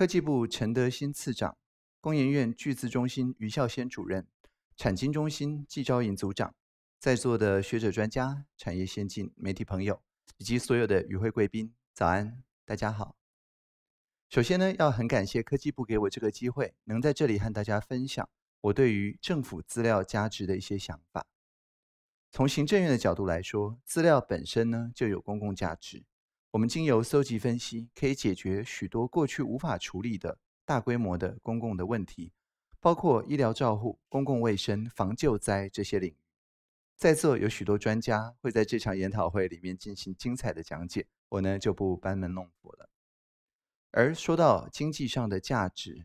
科技部陈德新次长、工研院巨资中心余孝先主任、产经中心季昭颖组长，在座的学者专家、产业先进、媒体朋友，以及所有的与会贵宾，早安，大家好。首先呢，要很感谢科技部给我这个机会，能在这里和大家分享我对于政府资料价值的一些想法。从行政院的角度来说，资料本身呢就有公共价值。我们经由搜集分析，可以解决许多过去无法处理的大规模的公共的问题，包括医疗照护、公共卫生、防救灾这些领域。在座有许多专家会在这场研讨会里面进行精彩的讲解，我呢就不班门弄斧了。而说到经济上的价值，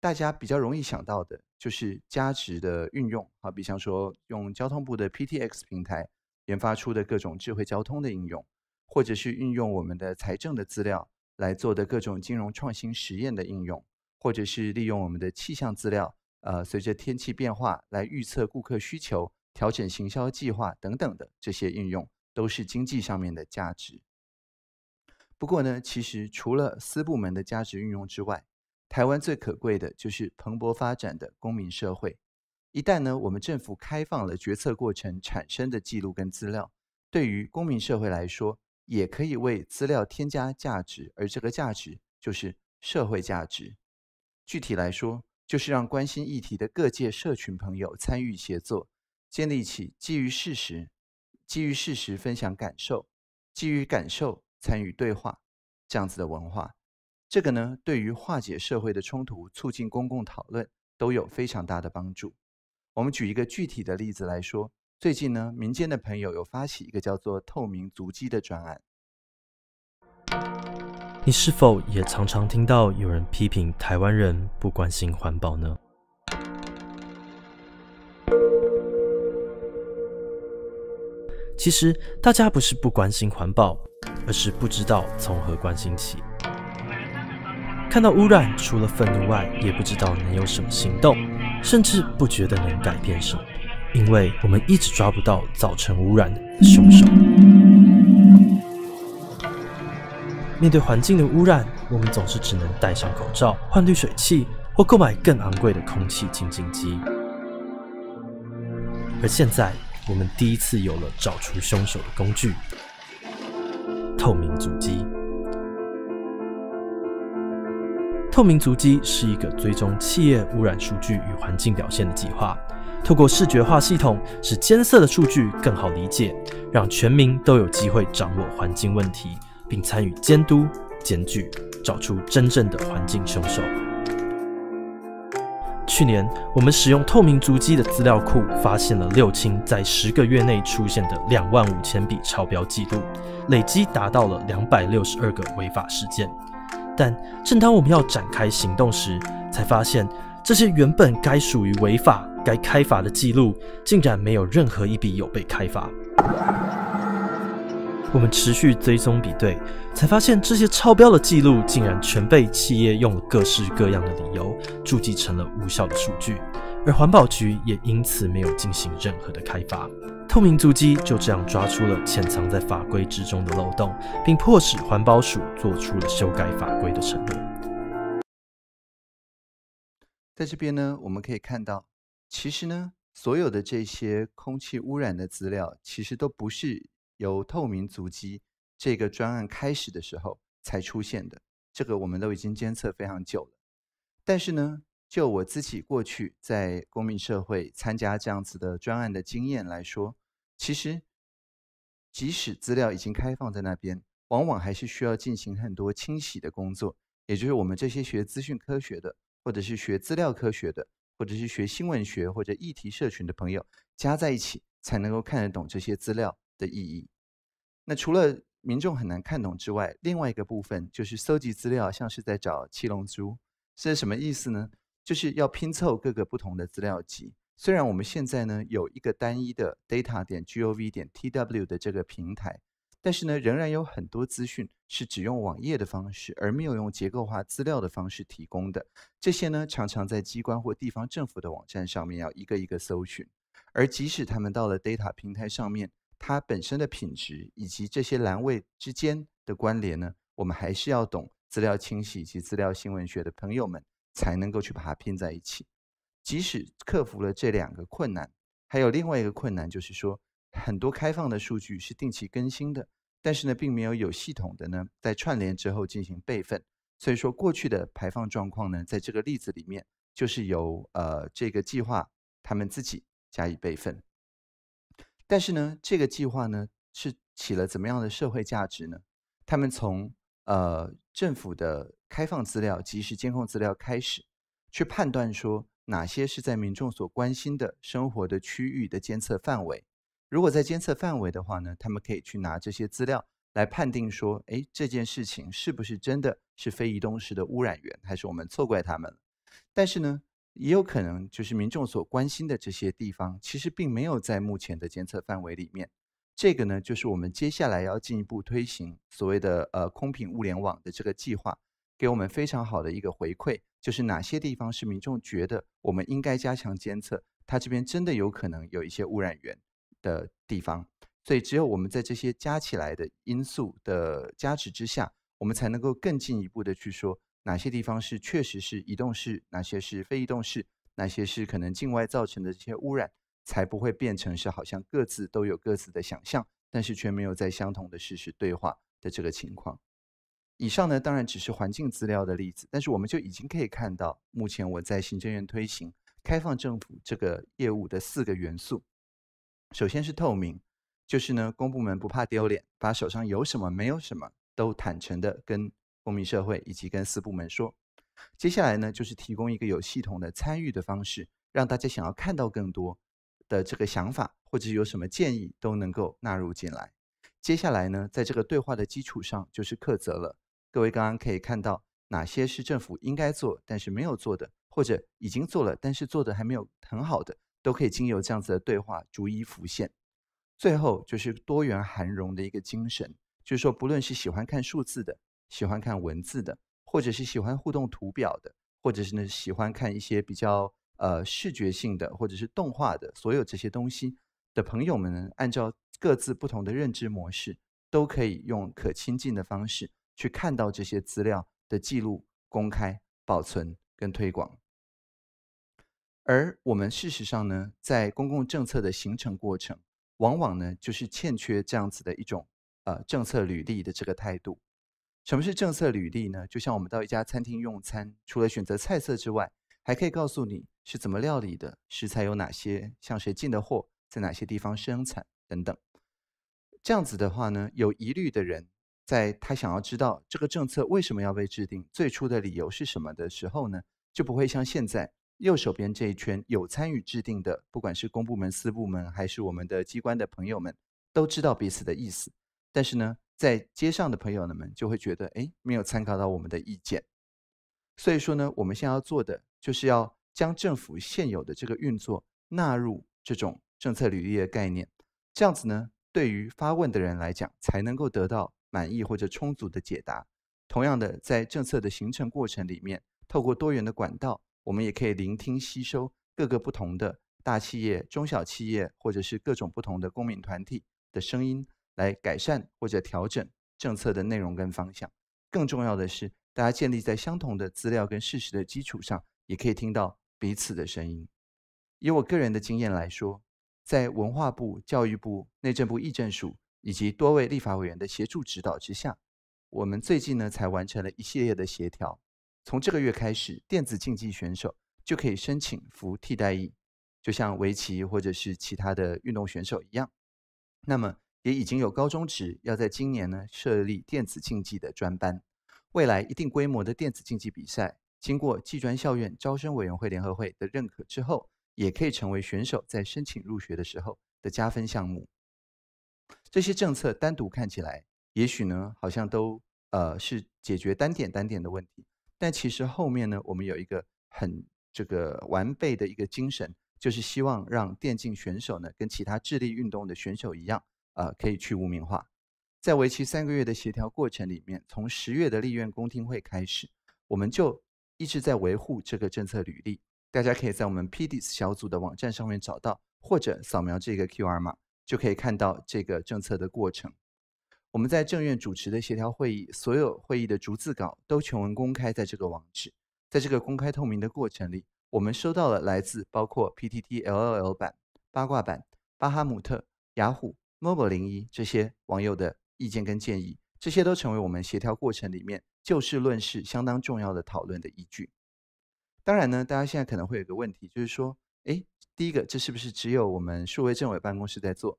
大家比较容易想到的就是价值的运用，好，比方说用交通部的 PTX 平台研发出的各种智慧交通的应用。或者是运用我们的财政的资料来做的各种金融创新实验的应用，或者是利用我们的气象资料，呃，随着天气变化来预测顾客需求、调整行销计划等等的这些应用，都是经济上面的价值。不过呢，其实除了私部门的价值运用之外，台湾最可贵的就是蓬勃发展的公民社会。一旦呢，我们政府开放了决策过程产生的记录跟资料，对于公民社会来说，也可以为资料添加价值，而这个价值就是社会价值。具体来说，就是让关心议题的各界社群朋友参与协作，建立起基于事实、基于事实分享感受、基于感受参与对话这样子的文化。这个呢，对于化解社会的冲突、促进公共讨论都有非常大的帮助。我们举一个具体的例子来说。最近呢，民间的朋友有发起一个叫做“透明足迹”的专案。你是否也常常听到有人批评台湾人不关心环保呢？其实大家不是不关心环保，而是不知道从何关心起。看到污染，除了愤怒外，也不知道能有什么行动，甚至不觉得能改变什么。因为我们一直抓不到造成污染的凶手。面对环境的污染，我们总是只能戴上口罩、换滤水器，或购买更昂贵的空气清净机。而现在，我们第一次有了找出凶手的工具——透明足迹。透明足迹是一个追踪企业污染数据与环境表现的计划。透过视觉化系统，使监测的数据更好理解，让全民都有机会掌握环境问题，并参与监督检举，找出真正的环境凶手。去年，我们使用透明足迹的资料库，发现了六轻在十个月内出现的两万五千笔超标记录，累积达到了两百六十二个违法事件。但正当我们要展开行动时，才发现这些原本该属于违法。该开发的记录竟然没有任何一笔有被开发。我们持续追踪比对，才发现这些超标的记录竟然全被企业用了各式各样的理由注记成了无效的数据，而环保局也因此没有进行任何的开发。透明注记就这样抓出了潜藏在法规之中的漏洞，并迫使环保署做出了修改法规的承诺。在这边呢，我们可以看到。其实呢，所有的这些空气污染的资料，其实都不是由透明足迹这个专案开始的时候才出现的。这个我们都已经监测非常久了。但是呢，就我自己过去在公民社会参加这样子的专案的经验来说，其实即使资料已经开放在那边，往往还是需要进行很多清洗的工作。也就是我们这些学资讯科学的，或者是学资料科学的。或者是学新闻学或者议题社群的朋友加在一起，才能够看得懂这些资料的意义。那除了民众很难看懂之外，另外一个部分就是搜集资料，像是在找七龙珠，是什么意思呢？就是要拼凑各个不同的资料集。虽然我们现在呢有一个单一的 data 点 g o v 点 t w 的这个平台。但是呢，仍然有很多资讯是只用网页的方式，而没有用结构化资料的方式提供的。这些呢，常常在机关或地方政府的网站上面要一个一个搜寻，而即使他们到了 data 平台上面，它本身的品质以及这些栏位之间的关联呢，我们还是要懂资料清洗以及资料新闻学的朋友们才能够去把它拼在一起。即使克服了这两个困难，还有另外一个困难就是说。很多开放的数据是定期更新的，但是呢，并没有有系统的呢在串联之后进行备份。所以说，过去的排放状况呢，在这个例子里面，就是由呃这个计划他们自己加以备份。但是呢，这个计划呢是起了怎么样的社会价值呢？他们从呃政府的开放资料、及时监控资料开始，去判断说哪些是在民众所关心的生活的区域的监测范围。如果在监测范围的话呢，他们可以去拿这些资料来判定说，哎，这件事情是不是真的是非移动式的污染源，还是我们错怪他们？了？但是呢，也有可能就是民众所关心的这些地方，其实并没有在目前的监测范围里面。这个呢，就是我们接下来要进一步推行所谓的呃空品物联网的这个计划，给我们非常好的一个回馈，就是哪些地方是民众觉得我们应该加强监测，它这边真的有可能有一些污染源。的地方，所以只有我们在这些加起来的因素的加持之下，我们才能够更进一步的去说哪些地方是确实是移动式，哪些是非移动式，哪些是可能境外造成的这些污染，才不会变成是好像各自都有各自的想象，但是却没有在相同的事实对话的这个情况。以上呢，当然只是环境资料的例子，但是我们就已经可以看到，目前我在行政院推行开放政府这个业务的四个元素。首先是透明，就是呢，公部门不怕丢脸，把手上有什么、没有什么都坦诚的跟公民社会以及跟私部门说。接下来呢，就是提供一个有系统的参与的方式，让大家想要看到更多，的这个想法或者有什么建议都能够纳入进来。接下来呢，在这个对话的基础上，就是苛责了。各位刚刚可以看到哪些是政府应该做但是没有做的，或者已经做了但是做的还没有很好的。都可以经由这样子的对话逐一浮现，最后就是多元涵容的一个精神，就是说，不论是喜欢看数字的，喜欢看文字的，或者是喜欢互动图表的，或者是呢喜欢看一些比较呃视觉性的，或者是动画的，所有这些东西的朋友们，呢，按照各自不同的认知模式，都可以用可亲近的方式去看到这些资料的记录、公开、保存跟推广。而我们事实上呢，在公共政策的形成过程，往往呢就是欠缺这样子的一种呃政策履历的这个态度。什么是政策履历呢？就像我们到一家餐厅用餐，除了选择菜色之外，还可以告诉你是怎么料理的，食材有哪些，向谁进的货，在哪些地方生产等等。这样子的话呢，有疑虑的人在他想要知道这个政策为什么要被制定，最初的理由是什么的时候呢，就不会像现在。右手边这一圈有参与制定的，不管是公部门、私部门，还是我们的机关的朋友们，都知道彼此的意思。但是呢，在街上的朋友们就会觉得，哎，没有参考到我们的意见。所以说呢，我们现在要做的，就是要将政府现有的这个运作纳入这种政策履历的概念。这样子呢，对于发问的人来讲，才能够得到满意或者充足的解答。同样的，在政策的形成过程里面，透过多元的管道。我们也可以聆听、吸收各个不同的大企业、中小企业，或者是各种不同的公民团体的声音，来改善或者调整政策的内容跟方向。更重要的是，大家建立在相同的资料跟事实的基础上，也可以听到彼此的声音。以我个人的经验来说，在文化部、教育部、内政部、议政署以及多位立法委员的协助指导之下，我们最近呢才完成了一系列的协调。从这个月开始，电子竞技选手就可以申请服替代役，就像围棋或者是其他的运动选手一样。那么，也已经有高中职要在今年呢设立电子竞技的专班。未来一定规模的电子竞技比赛，经过技专校院招生委员会联合会的认可之后，也可以成为选手在申请入学的时候的加分项目。这些政策单独看起来，也许呢好像都呃是解决单点单点的问题。但其实后面呢，我们有一个很这个完备的一个精神，就是希望让电竞选手呢，跟其他智力运动的选手一样，呃，可以去无名化。在为期三个月的协调过程里面，从十月的立院公听会开始，我们就一直在维护这个政策履历。大家可以在我们 PDS 小组的网站上面找到，或者扫描这个 QR 码，就可以看到这个政策的过程。我们在政院主持的协调会议，所有会议的逐字稿都全文公开在这个网址。在这个公开透明的过程里，我们收到了来自包括 PTT LLL 版、八卦版、巴哈姆特、雅虎、Mobile 零一这些网友的意见跟建议，这些都成为我们协调过程里面就事论事相当重要的讨论的依据。当然呢，大家现在可能会有个问题，就是说，哎，第一个，这是不是只有我们数位政委办公室在做？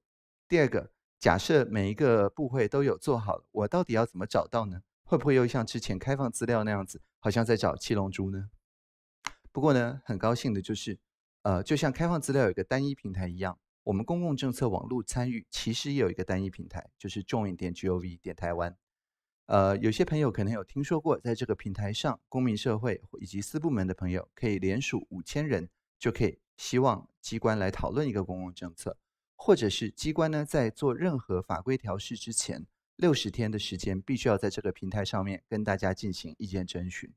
第二个。假设每一个部会都有做好，我到底要怎么找到呢？会不会又像之前开放资料那样子，好像在找七龙珠呢？不过呢，很高兴的就是，呃，就像开放资料有一个单一平台一样，我们公共政策网络参与其实也有一个单一平台，就是中影点 g o v 点台湾。呃，有些朋友可能有听说过，在这个平台上，公民社会以及四部门的朋友可以联署五千人，就可以希望机关来讨论一个公共政策。或者是机关呢，在做任何法规调试之前，六十天的时间，必须要在这个平台上面跟大家进行意见征询。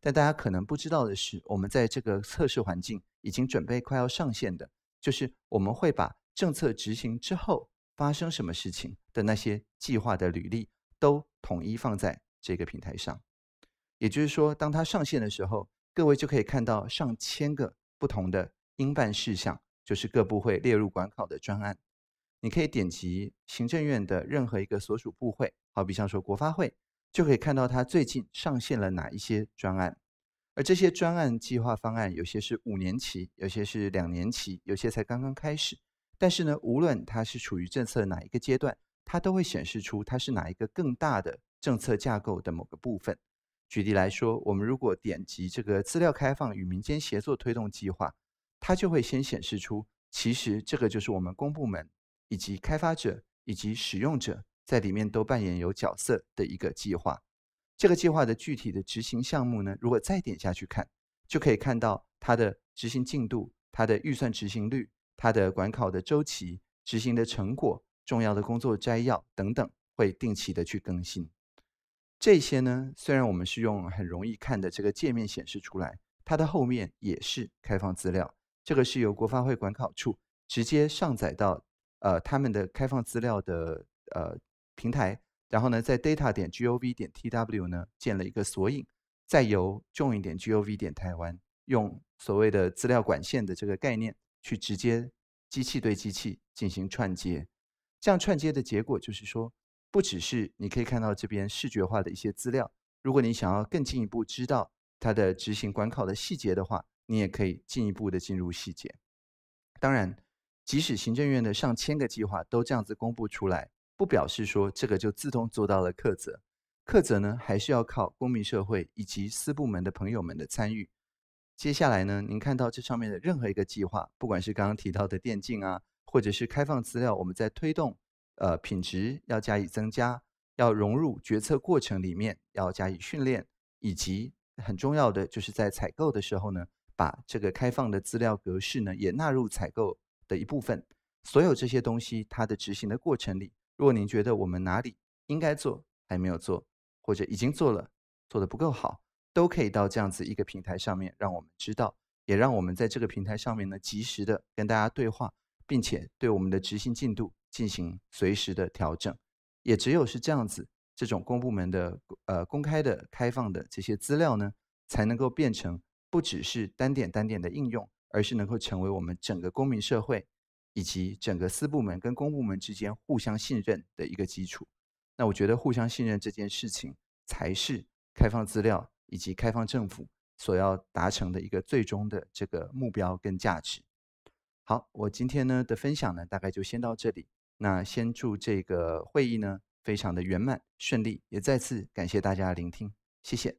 但大家可能不知道的是，我们在这个测试环境已经准备快要上线的，就是我们会把政策执行之后发生什么事情的那些计划的履历都统一放在这个平台上。也就是说，当它上线的时候，各位就可以看到上千个不同的应办事项。就是各部会列入管考的专案，你可以点击行政院的任何一个所属部会，好比像说国发会，就可以看到它最近上线了哪一些专案。而这些专案计划方案，有些是五年期，有些是两年期，有些才刚刚开始。但是呢，无论它是处于政策哪一个阶段，它都会显示出它是哪一个更大的政策架构的某个部分。举例来说，我们如果点击这个资料开放与民间协作推动计划。它就会先显示出，其实这个就是我们公部门、以及开发者、以及使用者在里面都扮演有角色的一个计划。这个计划的具体的执行项目呢，如果再点下去看，就可以看到它的执行进度、它的预算执行率、它的管考的周期、执行的成果、重要的工作摘要等等，会定期的去更新。这些呢，虽然我们是用很容易看的这个界面显示出来，它的后面也是开放资料。这个是由国发会管考处直接上载到呃他们的开放资料的呃平台，然后呢，在 data 点 gov 点 tw 呢建了一个索引，再由 join 点 gov 点台湾用所谓的资料管线的这个概念去直接机器对机器进行串接，这样串接的结果就是说，不只是你可以看到这边视觉化的一些资料，如果你想要更进一步知道它的执行管考的细节的话。你也可以进一步的进入细节。当然，即使行政院的上千个计划都这样子公布出来，不表示说这个就自动做到了克责。克责呢，还是要靠公民社会以及私部门的朋友们的参与。接下来呢，您看到这上面的任何一个计划，不管是刚刚提到的电竞啊，或者是开放资料，我们在推动，呃，品质要加以增加，要融入决策过程里面，要加以训练，以及很重要的就是在采购的时候呢。把这个开放的资料格式呢，也纳入采购的一部分。所有这些东西它的执行的过程里，如果您觉得我们哪里应该做还没有做，或者已经做了做的不够好，都可以到这样子一个平台上面让我们知道，也让我们在这个平台上面呢及时的跟大家对话，并且对我们的执行进度进行随时的调整。也只有是这样子，这种公部门的呃公开的开放的这些资料呢，才能够变成。不只是单点单点的应用，而是能够成为我们整个公民社会以及整个私部门跟公部门之间互相信任的一个基础。那我觉得互相信任这件事情，才是开放资料以及开放政府所要达成的一个最终的这个目标跟价值。好，我今天呢的分享呢，大概就先到这里。那先祝这个会议呢非常的圆满顺利，也再次感谢大家的聆听，谢谢。